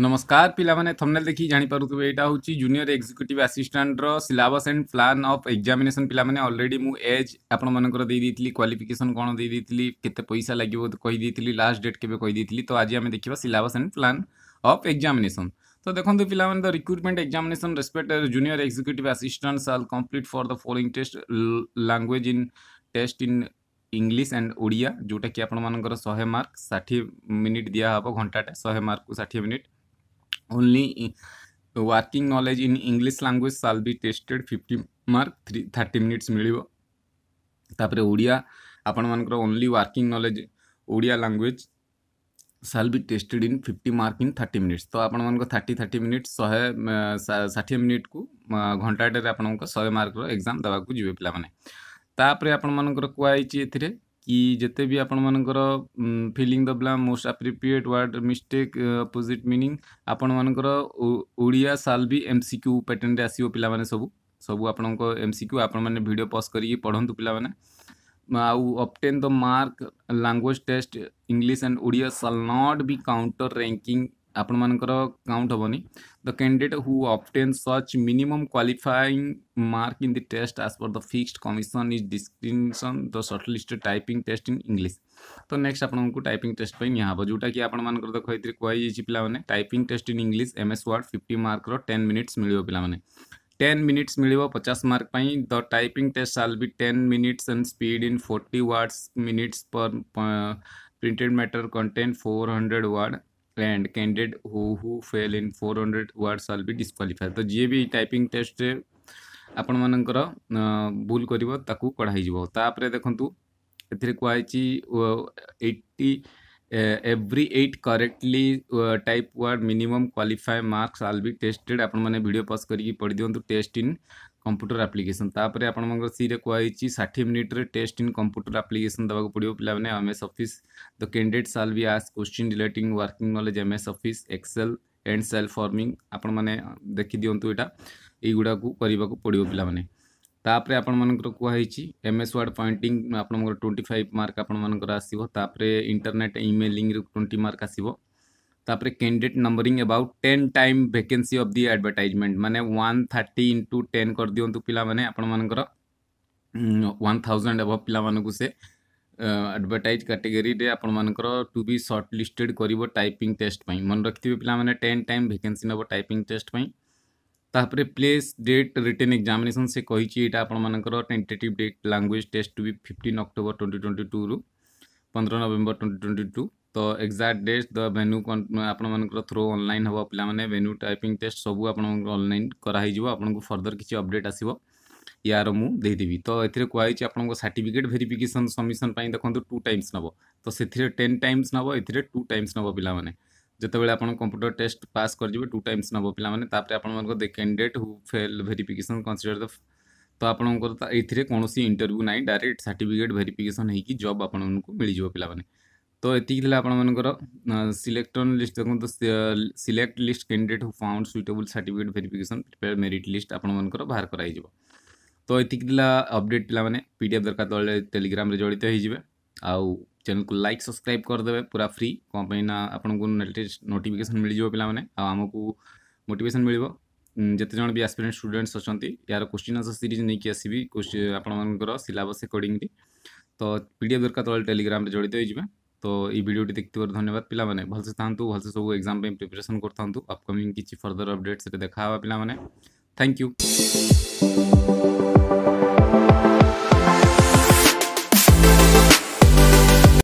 ନମସ୍କାର ପିଲାମାନେ ଥମ୍ନେଲ୍ ଦେଖି ଜାଣିପାରୁଥିବେ ଏଇଟା ହେଉଛି ଜୁନିୟର ଏକ୍ଜିକ୍ୟୁଟିଭ୍ ଆସିଷ୍ଟାଣ୍ଟର syllabus and plan of examination ପିଲାମାନେ ଅଲରେଡ଼ି ମୁଁ ଏଜ୍ ଆପଣମାନଙ୍କର ଦେଇଦେଇଥିଲି କ୍ୱାଲିଫିକେସନ୍ କ'ଣ ଦେଇଦେଇଥିଲି କେତେ ପଇସା ଲାଗିବ କହିଦେଇଥିଲି ଲାଷ୍ଟ ଡେଟ୍ କେବେ କହିଦେଇଥିଲି ତ ଆଜି ଆମେ ଦେଖିବା syllabus and plan of examination तो देखते पिलाने the recruitment examination respect junior executive assistant shall complete for the following test language in test in English and Odia जोटा कि आपण मानकर शहे मार्क षाठी मिनिट दिया हे घंटाटे शहे मार्क को षाठी minute only working knowledge in english language shall be tested 50 mark 30 minutes milibo tapare odia apan manankar only working knowledge odia language shall be tested in 50 mark in 30 minutes to apan mananko 30 30 minutes 100 60 minute ku घंटाटे आपंक शहे mark र exam देवाक जी पे पाने तापर आपण मर कुआई एथेरे कि जिते भी आपण मान filling the blank most appropriate word mistake opposite meaning आपण मान ओडिया साल भी एम सिक्यू पैटर्न आस पाने सब सब आप एम सिक्यू आपड पज कर पढ़ु पाने obtain the mark language test English and Odia shall not be counter ranking आपण मानकर काउंट हम the candidate who obtain such minimum qualifying mark in the test as per the fixed commission is discretion the shortlist typing test in English तो next आप typing test निहब जोटा कि आपर देख ये कहुई पाने typing test in English M S word fifty mark ten minutes मिले पाने टेन मिनिट्स मिल पचास mark the typing test shall भी ten minutes and speed in forty words minutes per printed matter content four hundred word and candidate हो who fail in four hundred word shall भी डिस्कालीफाए तो जी भी typing test आपण मान भूल कर देखूँ एटी एव्री एट correctly type word minimum qualify marks आल भी टेस्टेड आपड़ पज करके पढ़ी दिखाँ टेस्ट इन कंप्यूटर आप्लिकेसन तापर आप सी कई षाठी मिनिट्रे टेस्ट इन कंप्यूटर आप्लिकेसन देवाक पड़ो पे M S office the candidate shall be आस् question relating working knowledge M S office excel and cell forming आपण मैंने देखि दिंतु यहाँ युवा पड़ो पे तापर आपर कई एम एस वार्ड पॉइंट आप ट्वेंटी फाइव मार्क आपर आसवे इंटरनेट इमेलिंग ट्वेंटी मार्क आसवे तापर candidate numbering about ten time vacancy of the advertisement मैंने वन थर्टी इंटू टेन कर दिंतु तो पाने आपर वन थाउजेंड एभव पे आडभटाइज कैटेगरी आपर टू बी सर्ट लिस्टेड कर टाइपिंग टेस्ट मन रखिथे पे टेन टाइम भेकेन्सी नब टाइपिंग टेस्ट तापर प्लेस डेट रिटर्न एक्जामेसन से कही आपटेटिव date language test to be fifteen October twenty twenty two रु पंद्रह नवेम्बर ट्वेंटी ट्वेंटी टू तो एक्जाक्ट डेट द भेन्यू आपर थ्रू अनल हम पे भेन्यू टाइपिंग टेस्ट सब आपल कराई आपको फर्दर किसी अपडेट आस यार मुदेवी तो ये कहुई आपको सार्टिफिकेट भेरीफिकेसन सबमिशन देखो टू टाइम्स नाब तो से टेन टाइम्स नाब ए टू टाइम्स नब पाने जोबले आप कंप्यूटर टेस्ट पास करेंगे टू टाइम्स नब पाने candidate who fail verification consider the तो आपर कौन इंटरव्यू ना डायरेक्ट सार्टिफिकेट भेरीफिकेसन होब आपको मिल जाव पाने তো এটি আপনার সিলেকটন লিষ্ট দেখুন select list candidate who found suitable certificate verification prepare merit list আপনার বাহার করা হয়ে তো এটি অপডেট পিলা মানে পিডিএফ দরকার তলে টেলিগ্রামে জড়িত হয়ে যাবে আউ চ্যানেল কু লাইক সবসক্রাইব করেদেবে পুরা ফ্রি কম না আপনার লেটেস্ট নোটিফিকেসন মিলিযোগ পিলা মানে আমাকে মোটিভেসন মিলব ଯେତେ ଜଣ ବି ଆସ୍ପିରେଣ୍ଟ ଷ୍ଟୁଡେଣ୍ଟସ୍ ଅଛନ୍ତି ଏହାର କୋଶ୍ଚିନ୍ ଆନ୍ସର୍ ସିରିଜ୍ ନେଇକି ଆସିବି ଆପଣମାନଙ୍କର ସିଲାବସ୍ ଏକର୍ଡ଼ିଂଲି ତ ପି ଡି ଏଫ୍ ଦରକାର ତଳେ ଟେଲିଗ୍ରାମରେ ଜଡ଼ିତ ହେଇଯିବେ तो ये वीडियो टी देखते हुए धन्यवाद पिला माने भलसे था भलसे सब एग्जाम पे प्रिपरेशन करता अपकमिंग किसी फर्दर तो अपडेट्स पिला माने थैंक यू